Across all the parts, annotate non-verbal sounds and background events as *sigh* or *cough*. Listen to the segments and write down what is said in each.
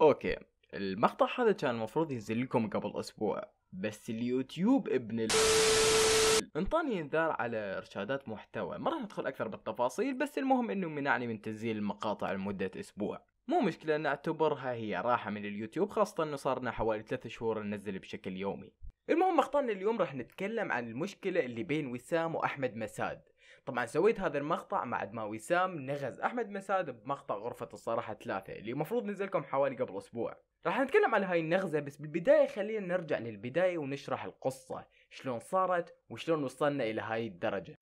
اوكي المقطع هذا كان المفروض ينزل لكم قبل اسبوع بس اليوتيوب ابن ال... انطاني انذار على ارشادات محتوى ما راح ندخل اكثر بالتفاصيل بس المهم انه منعني من تنزيل المقاطع لمدة اسبوع مو مشكلة أن أعتبرها هي راحة من اليوتيوب خاصة أنه صارنا حوالي ثلاثة شهور ننزل بشكل يومي المهم مقطعنا اليوم راح نتكلم عن المشكلة اللي بين وسام وأحمد مساد طبعا سويت هذا المقطع بعد ما وسام نغز أحمد مساد بمقطع غرفة الصراحة ثلاثة اللي المفروض نزلكم حوالي قبل أسبوع راح نتكلم على هاي النغزة بس بالبداية خلينا نرجع للبداية ونشرح القصة شلون صارت وشلون وصلنا إلى هاي الدرجة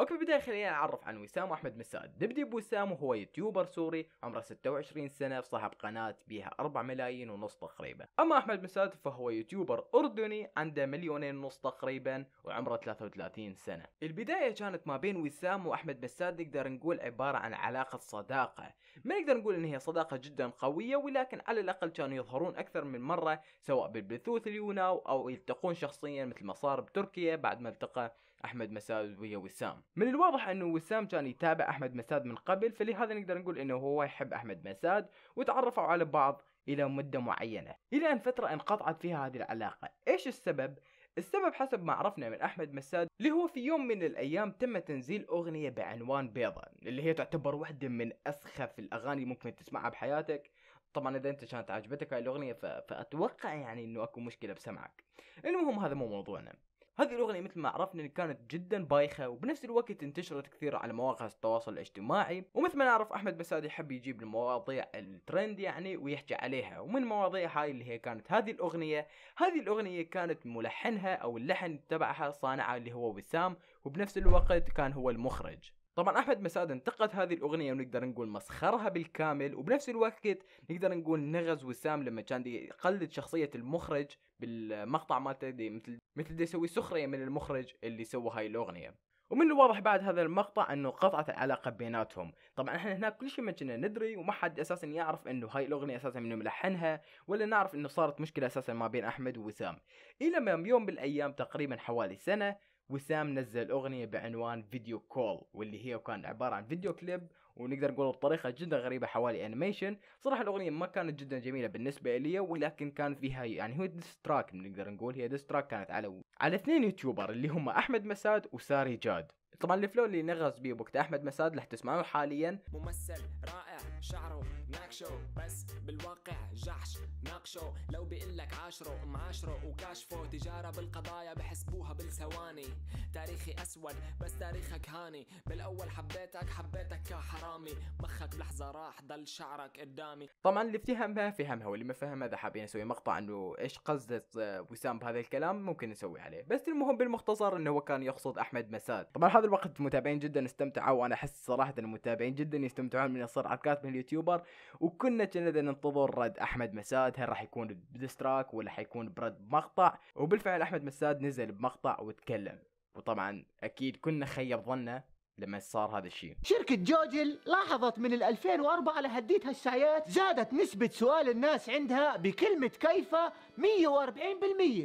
اوكي في البدايه خلينا نعرف عن وسام احمد مساد نبدي بوسام وهو يوتيوبر سوري عمره 26 سنه صاحب قناه بها 4 ملايين ونص تقريبا اما احمد مساد فهو يوتيوبر اردني عنده مليونين ونص تقريبا وعمره 33 سنه البدايه كانت ما بين وسام واحمد مساد نقدر نقول عباره عن علاقه صداقه ما نقدر نقول ان هي صداقه جدا قويه ولكن على الاقل كانوا يظهرون اكثر من مره سواء بالبثوث اليوناو او يلتقون شخصيا مثل ما صار بتركيا بعد ما التقى احمد مساد ويا وسام من الواضح انه وسام كان يتابع احمد مساد من قبل فلهذا نقدر نقول انه هو يحب احمد مساد وتعرفوا على بعض الى مده معينه الى ان فتره انقطعت فيها هذه العلاقه ايش السبب السبب حسب ما عرفنا من احمد مساد اللي هو في يوم من الايام تم تنزيل اغنيه بعنوان بيضه اللي هي تعتبر واحده من اسخف الاغاني ممكن تسمعها بحياتك طبعا اذا انت كانت عجبتك هاي الاغنيه ف... فاتوقع يعني انه اكو مشكله بسمعك المهم هذا مو موضوعنا هذه الأغنية مثل ما عرفنا كانت جدا بايخة وبنفس الوقت انتشرت كثير على مواقع التواصل الاجتماعي ومثل ما نعرف أحمد بسادي يحب يجيب المواضيع الترند يعني ويحكي عليها ومن المواضيع هاي اللي هي كانت هذه الأغنية هذه الأغنية كانت ملحنها أو اللحن تبعها صانعها اللي هو وسام وبنفس الوقت كان هو المخرج طبعا احمد مساد انتقد هذه الاغنيه ونقدر نقول مسخرها بالكامل وبنفس الوقت نقدر نقول نغز وسام لما كان يقلد شخصيه المخرج بالمقطع مالته مثل مثل دي يسوي سخريه من المخرج اللي سوى هاي الاغنيه ومن الواضح بعد هذا المقطع انه قطعت العلاقه بيناتهم طبعا احنا هناك كل شيء ما كنا ندري وما حد اساسا يعرف انه هاي الاغنيه اساسا من ملحنها ولا نعرف انه صارت مشكله اساسا ما بين احمد ووسام الى ما يوم من الايام تقريبا حوالي سنه وسام نزل أغنية بعنوان فيديو كول واللي هي كان عبارة عن فيديو كليب ونقدر نقول بطريقة جدا غريبة حوالي أنيميشن صراحة الأغنية ما كانت جدا جميلة بالنسبة لي ولكن كان فيها يعني هو ديستراك نقدر نقول هي ديستراك كانت على على اثنين يوتيوبر اللي هم أحمد مساد وساري جاد طبعا الفلو اللي نغز بيه وقت أحمد مساد راح تسمعوه حاليا ممثل رائع شعره ناكشو بس بالواقع جحش ناقشه لو بيقلك عاشره معاشره وكاشفه تجارة بالقضايا بحسبوها بالثواني تاريخي اسود بس تاريخك هاني بالاول حبيتك حبيتك كحرامي مخك بلحظة راح ضل شعرك قدامي طبعا اللي ما فهمها واللي ما فهم هذا حابين نسوي مقطع انه ايش قصدت وسام بهذا الكلام ممكن نسوي عليه بس المهم بالمختصر انه هو كان يقصد احمد مساد طبعا هذا الوقت متابعين جدا استمتعوا وانا احس صراحة المتابعين جدا يستمتعون من يصير على الحركات من اليوتيوبر وكنا كنا ننتظر رد احمد مساد هل راح يكون بدستراك ولا حيكون برد مقطع وبالفعل احمد مساد نزل بمقطع وتكلم وطبعا اكيد كنا خيب ظنه لما صار هذا الشيء شركة جوجل لاحظت من 2004 لهديت هالشايات زادت نسبة سؤال الناس عندها بكلمة كيف 140%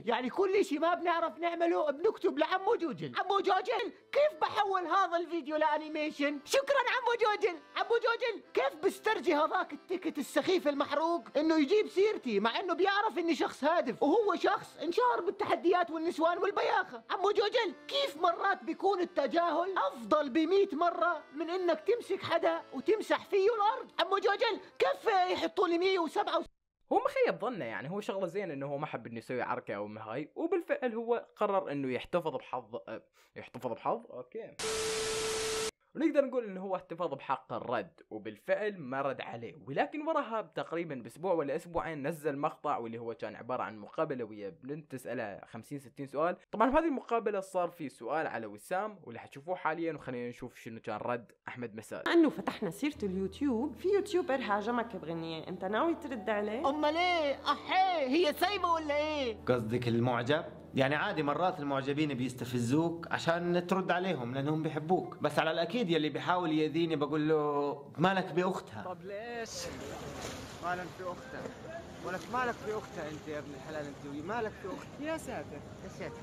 يعني كل شيء ما بنعرف نعمله بنكتب لعمو جوجل عمو جوجل كيف بحول هذا الفيديو لانيميشن شكرا عمو جوجل عمو جوجل كيف بسترجي هذاك التيكت السخيف المحروق انه يجيب سيرتي مع انه بيعرف اني شخص هادف وهو شخص انشهر بالتحديات والنسوان والبياخة عمو جوجل كيف مرات بيكون التجاهل افضل بي بمئة مره من انك تمسك حدا وتمسح فيه الارض عمو جوجل كفى يحطوا لي مئة 107 هو ما خيب ظنه يعني هو شغله زين انه هو ما حب انه يسوي عركه او هاي وبالفعل هو قرر انه يحتفظ بحظ يحتفظ بحظ اوكي ونقدر نقول انه هو احتفظ بحق الرد وبالفعل ما رد عليه ولكن وراها تقريبا باسبوع ولا اسبوعين نزل مقطع واللي هو كان عباره عن مقابله ويا بنت تساله 50 60 سؤال طبعا في هذه المقابله صار في سؤال على وسام واللي حتشوفوه حاليا وخلينا نشوف شنو كان رد احمد مساد انه فتحنا سيره اليوتيوب في يوتيوبر هاجمك بغنيه انت ناوي ترد عليه امال ايه احيه هي سايبه ولا ايه قصدك المعجب يعني عادي مرات المعجبين بيستفزوك عشان ترد عليهم لانهم بيحبوك بس على الاكيد يلي بيحاول ياذيني بقول له مالك باختها طب ليش مالك باختها ولك مالك في اختها انت يا ابن الحلال انت مالك في اخت يا ساتر يا ساتر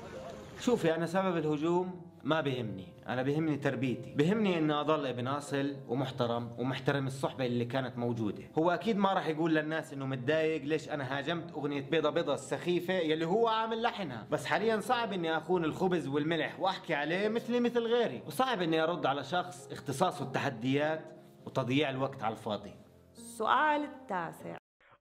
شوفي انا سبب الهجوم ما بهمني انا بهمني تربيتي بهمني اني اضل ابن اصل ومحترم ومحترم الصحبه اللي كانت موجوده هو اكيد ما راح يقول للناس انه متضايق ليش انا هاجمت اغنيه بيضه بيضه السخيفه يلي هو عامل لحنها بس حاليا صعب اني اخون الخبز والملح واحكي عليه مثلي مثل غيري وصعب اني ارد على شخص اختصاصه التحديات وتضييع الوقت على الفاضي السؤال التاسع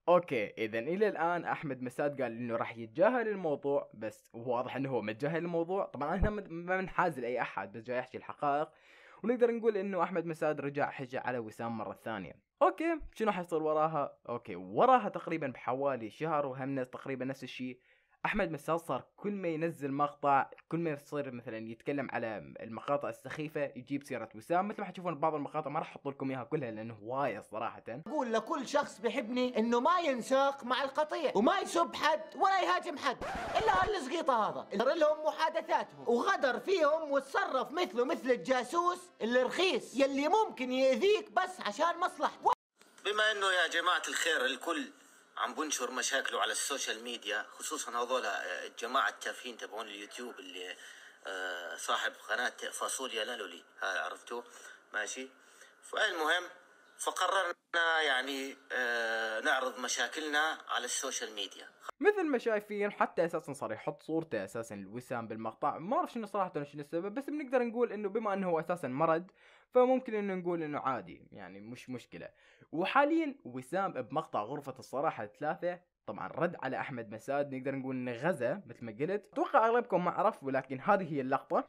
اوكي اذا الى الان احمد مساد قال انه راح يتجاهل الموضوع بس واضح انه هو متجاهل الموضوع طبعا احنا ما بنحاز لاي احد بس جاي احكي الحقائق ونقدر نقول انه احمد مساد رجع حجة على وسام مرة ثانية اوكي شنو حيصير وراها اوكي وراها تقريبا بحوالي شهر وهمنا تقريبا نفس الشيء احمد مساو صار كل ما ينزل مقطع كل ما يصير مثلا يتكلم على المقاطع السخيفه يجيب سيره وسام مثل ما حتشوفون بعض المقاطع ما راح احط لكم اياها كلها لانه هوايه صراحه اقول لكل شخص بيحبني انه ما ينساق مع القطيع وما يسب حد ولا يهاجم حد الا هالسقيطه هذا صار لهم محادثاتهم وغدر فيهم وتصرف مثله مثل الجاسوس اللي رخيص يلي ممكن ياذيك بس عشان مصلحته بما انه يا جماعه الخير الكل عم بنشر مشاكله على السوشيال ميديا خصوصا هذول الجماعه آه، التافهين تبعون اليوتيوب اللي آه، صاحب قناه فاصوليا لالولي هذا عرفتوه ماشي فالمهم فقررنا يعني آه، نعرض مشاكلنا على السوشيال ميديا مثل ما شايفين حتى اساسا صار يحط صورته اساسا لوسام بالمقطع ما اعرف شنو صراحه شنو السبب بس بنقدر نقول انه بما انه هو اساسا مرض فممكن انه نقول انه عادي يعني مش مشكله وحاليا وسام بمقطع غرفه الصراحه الثلاثه طبعا رد على احمد مساد نقدر نقول انه غزا مثل ما قلت اتوقع اغلبكم ما عرف ولكن هذه هي اللقطه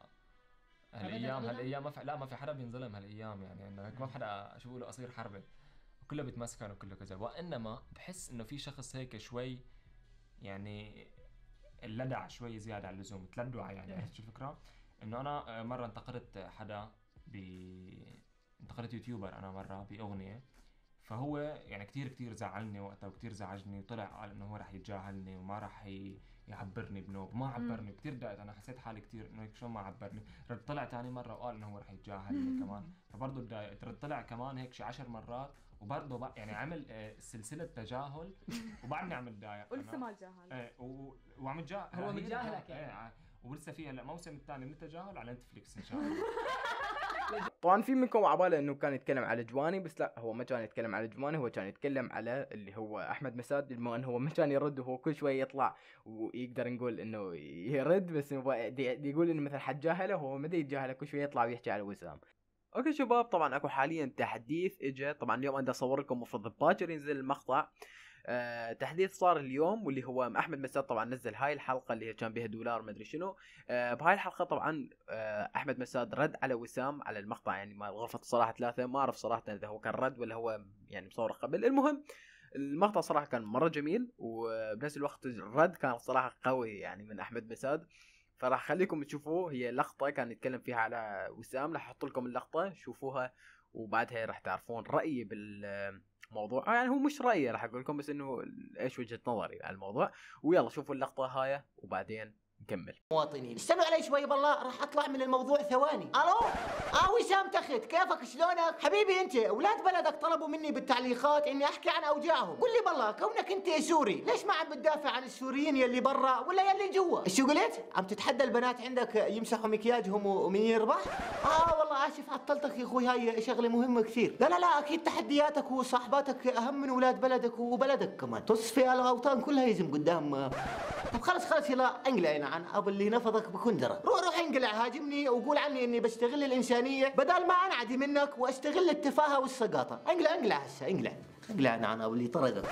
هالايام هالايام ما في لا ما في حدا بينظلم هالايام يعني انه ما في حدا شو بيقولوا قصير حربه كله بيتمسكن وكله كذا وانما بحس انه في شخص هيك شوي يعني اللدع شوي زياده عن اللزوم تلدع يعني إيه. عرفت شو الفكره؟ انه انا مره انتقدت حدا ب انتقدت يوتيوبر انا مره باغنيه فهو يعني كتير كتير زعلني وقتها وكتير زعجني وطلع قال انه هو رح يتجاهلني وما رح يعبرني بنوب ما عبرني كتير دقت انا حسيت حالي كتير انه هيك شو ما عبرني رد طلع تاني مره وقال انه هو رح يتجاهلني كمان فبرضه تضايقت رد طلع كمان هيك شي 10 مرات وبرضه يعني عمل آه، سلسله تجاهل *laughs* وبعدني عم اتضايق ولسه ما تجاهل ايه وعم تجاهل هو متجاهلك إيه، يعني ايه ولسه في هلا الموسم الثاني من التجاهل على نتفليكس ان شاء الله *laughs* طبعا في منكم عباله انه كان يتكلم على جواني بس لا هو ما كان يتكلم على جواني هو كان يتكلم على اللي هو احمد مساد بما انه هو ما كان يرد وهو كل شوي يطلع ويقدر نقول انه يرد بس يقول انه مثلا حد جاهله هو ما يتجاهله كل شوي يطلع ويحكي على وسام اوكي شباب طبعا اكو حاليا تحديث اجى طبعا اليوم انا اصور لكم المفروض باكر ينزل المقطع آه تحديث صار اليوم واللي هو احمد مساد طبعا نزل هاي الحلقه اللي كان بها دولار ما ادري شنو آه بهاي الحلقه طبعا آه احمد مساد رد على وسام على المقطع يعني ما غرفه الصراحه ثلاثه ما اعرف صراحه اذا هو كان رد ولا هو يعني مصوره قبل المهم المقطع صراحه كان مره جميل وبنفس الوقت الرد كان صراحه قوي يعني من احمد مساد فراح اخليكم تشوفوه هي لقطه كان يتكلم فيها على وسام راح احط لكم اللقطه شوفوها وبعدها راح تعرفون رايي بال موضوع آه، يعني هو مش رايي راح اقول لكم بس انه ايش وجهه نظري على الموضوع ويلا شوفوا اللقطه هاي وبعدين نكمل مواطنين استنوا علي شوي بالله راح اطلع من الموضوع ثواني الو اه وسام تخت كيفك شلونك حبيبي انت اولاد بلدك طلبوا مني بالتعليقات اني احكي عن اوجاعهم قل لي بالله كونك انت سوري ليش ما عم بتدافع عن السوريين يلي برا ولا يلي جوا شو قلت عم تتحدى البنات عندك يمسحوا مكياجهم ومين يربح اه والله اسف عطلتك يا اخوي هاي شغله مهمه كثير لا لا لا اكيد تحدياتك وصاحباتك اهم من اولاد بلدك وبلدك كمان تصفي الاوطان كلها يزم قدام طب خلص خلص يلا انقلع عن اب اللي نفضك بكندره روح روح انقلع هاجمني وقول عني اني بستغل الانسانيه بدل ما انعدي منك واستغل التفاهه والسقاطه انقلع انقلع هسه انقلع انقلع عن اب اللي طردك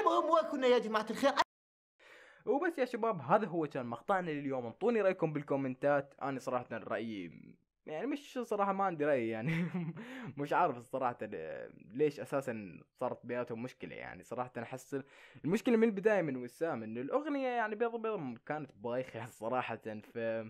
المهم وين كنا يا جماعه الخير وبس يا شباب هذا هو كان مقطعنا لليوم انطوني رايكم بالكومنتات انا صراحه رايي يعني مش صراحه ما عندي راي يعني *laughs* مش عارف الصراحه ليش اساسا صارت بيناتهم مشكله يعني صراحه احس المشكله من البدايه من وسام انه الاغنيه يعني بيض بيض كانت بايخه *laughs* صراحه ف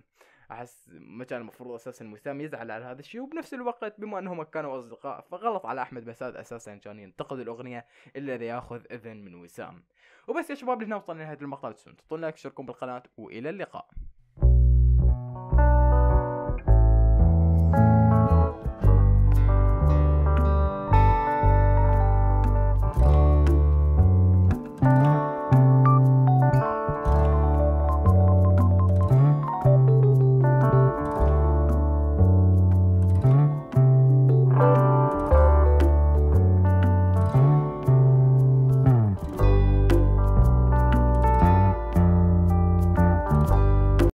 احس ما كان المفروض اساسا وسام يزعل على هذا الشيء وبنفس الوقت بما انهم كانوا اصدقاء فغلط على احمد بساد اساسا كان ينتقد الاغنيه الا اذا ياخذ اذن من وسام وبس يا شباب لهنا وصلنا لنهايه المقطع لا تنسون تحطون لايك تشتركون بالقناه والى اللقاء